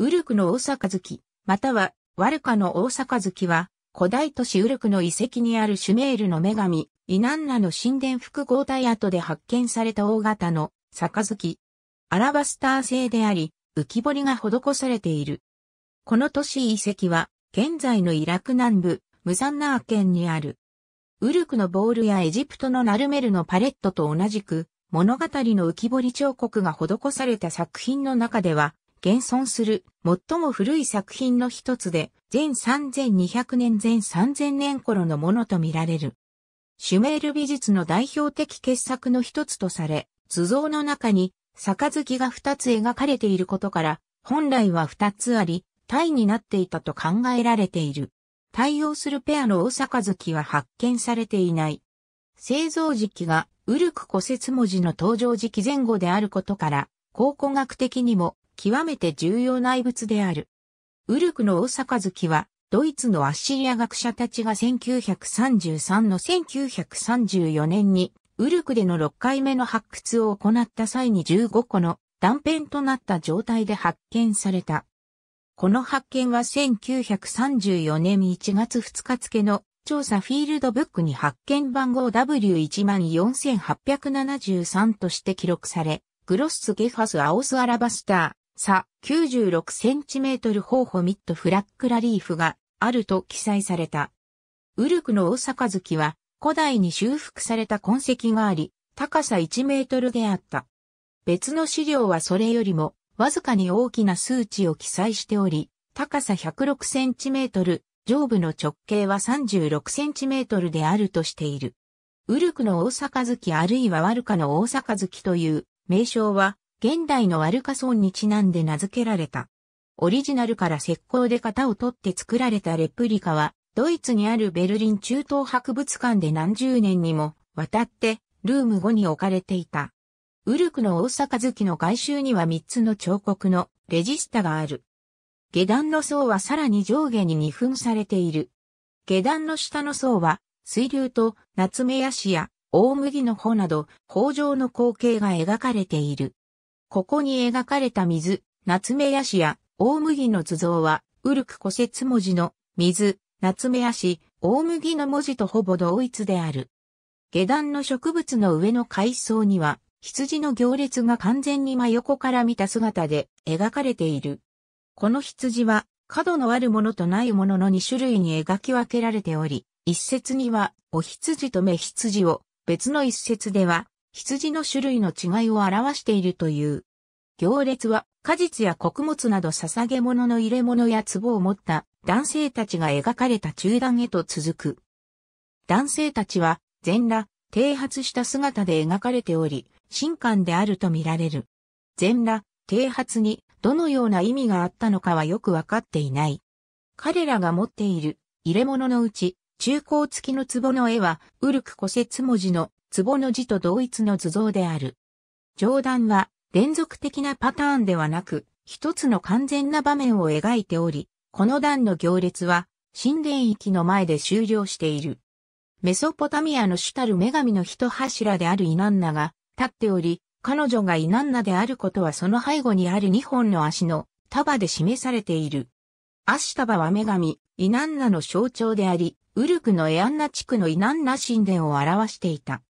ウルクの大阪月、または、ワルカの大阪月は、古代都市ウルクの遺跡にあるシュメールの女神、イナンナの神殿複合体跡で発見された大型の、杯。アラバスター製であり、浮き彫りが施されている。この都市遺跡は、現在のイラク南部、ムザンナー県にある。ウルクのボールやエジプトのナルメルのパレットと同じく、物語の浮き彫り彫刻が施された作品の中では、現存する最も古い作品の一つで、全3200年前3000年頃のものとみられる。シュメール美術の代表的傑作の一つとされ、図像の中に、杯が二つ描かれていることから、本来は二つあり、体になっていたと考えられている。対応するペアの大杯は発見されていない。製造時期がウルク古説文字の登場時期前後であることから、考古学的にも極めて重要な遺物である。ウルクの大阪月は、ドイツのアッシリア学者たちが1933の1934年に、ウルクでの6回目の発掘を行った際に15個の断片となった状態で発見された。この発見は1934年1月2日付の調査フィールドブックに発見番号 W14873 として記録され、グロッスゲファスアオスアラバスター。差 96cm 方法ミッドフラックラリーフがあると記載された。ウルクの大阪月は古代に修復された痕跡があり、高さ1メートルであった。別の資料はそれよりもわずかに大きな数値を記載しており、高さ106センチメートル、上部の直径は36センチメートルであるとしている。ウルクの大阪月あるいはワルカの大阪月という名称は現代のアルカソンにちなんで名付けられた。オリジナルから石膏で型を取って作られたレプリカは、ドイツにあるベルリン中東博物館で何十年にも渡ってルーム5に置かれていた。ウルクの大阪月の外周には3つの彫刻のレジスタがある。下段の層はさらに上下に二分されている。下段の下の層は水流とナツメヤシや大麦の穂など、豊穣の光景が描かれている。ここに描かれた水、夏目ヤシや大麦の図像は、ウルク古説文字の水、夏目ヤシ、大麦の文字とほぼ同一である。下段の植物の上の階層には、羊の行列が完全に真横から見た姿で描かれている。この羊は、角のあるものとないものの2種類に描き分けられており、一説には、お羊と目羊を、別の一説では、羊の種類の違いを表しているという。行列は果実や穀物など捧げ物の入れ物や壺を持った男性たちが描かれた中段へと続く。男性たちは全裸、低発した姿で描かれており、神官であると見られる。全裸、低発にどのような意味があったのかはよくわかっていない。彼らが持っている入れ物のうち、中高付きの壺の絵は、ウルク古節文字の壺の字と同一の図像である。上段は連続的なパターンではなく、一つの完全な場面を描いており、この段の行列は、神殿域の前で終了している。メソポタミアの主たる女神の一柱であるイナンナが立っており、彼女がイナンナであることはその背後にある二本の足の束で示されている。ア束バは女神、イナンナの象徴であり、ウルクのエアンナ地区のイナンナ神殿を表していた。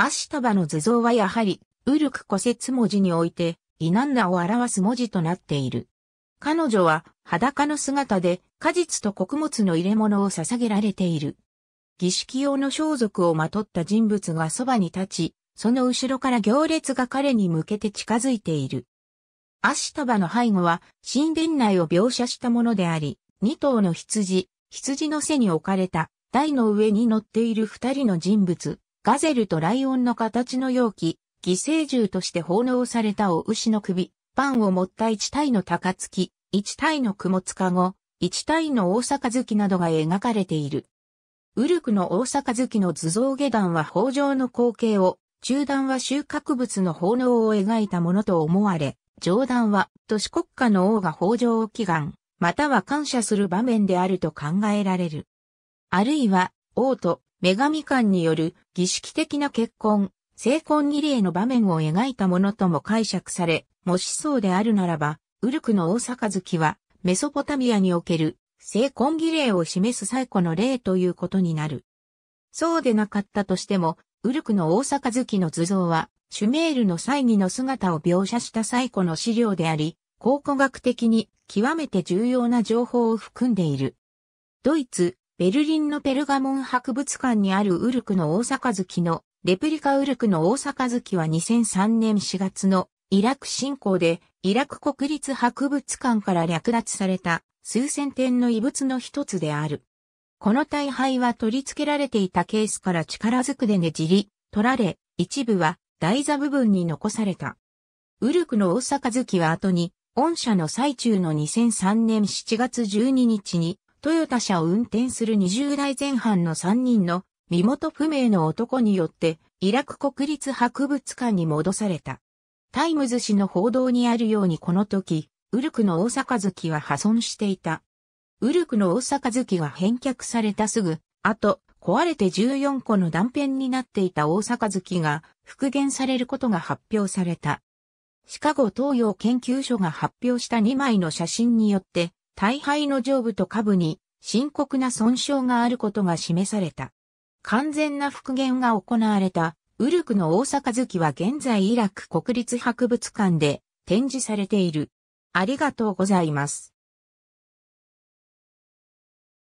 アシタバの図像はやはり、ウルク古説文字において、イナンナを表す文字となっている。彼女は裸の姿で果実と穀物の入れ物を捧げられている。儀式用の装束をまとった人物がそばに立ち、その後ろから行列が彼に向けて近づいている。アシタバの背後は神殿内を描写したものであり、二頭の羊、羊の背に置かれた台の上に乗っている二人の人物、ガゼルとライオンの形の容器、犠牲獣として奉納されたお牛の首、パンを持った一体の高月、一体の雲塚後、一体の大阪月などが描かれている。ウルクの大阪月の図像下段は豊穣の光景を、中段は収穫物の奉納を描いたものと思われ、上段は都市国家の王が豊穣を祈願、または感謝する場面であると考えられる。あるいは、王と女神観による儀式的な結婚、成婚儀礼の場面を描いたものとも解釈され、もしそうであるならば、ウルクの大阪月は、メソポタミアにおける、成婚儀礼を示す最古の例ということになる。そうでなかったとしても、ウルクの大阪月の図像は、シュメールの祭儀の姿を描写した最古の資料であり、考古学的に極めて重要な情報を含んでいる。ドイツ、ベルリンのペルガモン博物館にあるウルクの大阪月の、レプリカウルクの大阪月は2003年4月のイラク侵攻で、イラク国立博物館から略奪された数千点の遺物の一つである。この大敗は取り付けられていたケースから力ずくでねじり、取られ、一部は台座部分に残された。ウルクの大阪月は後に、御社の最中の2003年7月12日に、トヨタ車を運転する20代前半の3人の身元不明の男によってイラク国立博物館に戻された。タイムズ氏の報道にあるようにこの時、ウルクの大阪月は破損していた。ウルクの大阪月が返却されたすぐ、あと、壊れて14個の断片になっていた大阪月が復元されることが発表された。シカゴ東洋研究所が発表した2枚の写真によって、大敗の上部と下部に深刻な損傷があることが示された。完全な復元が行われたウルクの大阪月は現在イラク国立博物館で展示されている。ありがとうございます。